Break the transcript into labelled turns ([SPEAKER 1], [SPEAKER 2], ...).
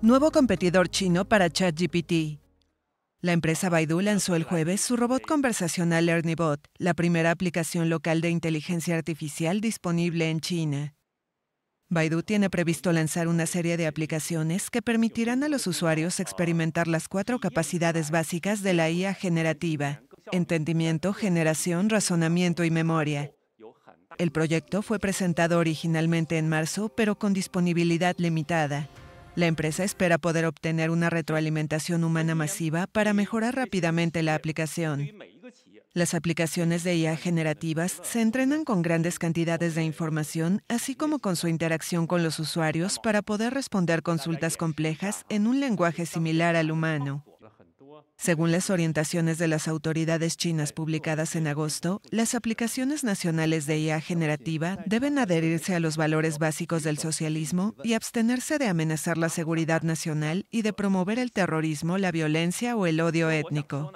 [SPEAKER 1] Nuevo competidor chino para ChatGPT. La empresa Baidu lanzó el jueves su robot conversacional ErnieBot, la primera aplicación local de inteligencia artificial disponible en China. Baidu tiene previsto lanzar una serie de aplicaciones que permitirán a los usuarios experimentar las cuatro capacidades básicas de la IA generativa, entendimiento, generación, razonamiento y memoria. El proyecto fue presentado originalmente en marzo, pero con disponibilidad limitada. La empresa espera poder obtener una retroalimentación humana masiva para mejorar rápidamente la aplicación. Las aplicaciones de IA generativas se entrenan con grandes cantidades de información, así como con su interacción con los usuarios para poder responder consultas complejas en un lenguaje similar al humano. Según las orientaciones de las autoridades chinas publicadas en agosto, las aplicaciones nacionales de IA generativa deben adherirse a los valores básicos del socialismo y abstenerse de amenazar la seguridad nacional y de promover el terrorismo, la violencia o el odio étnico.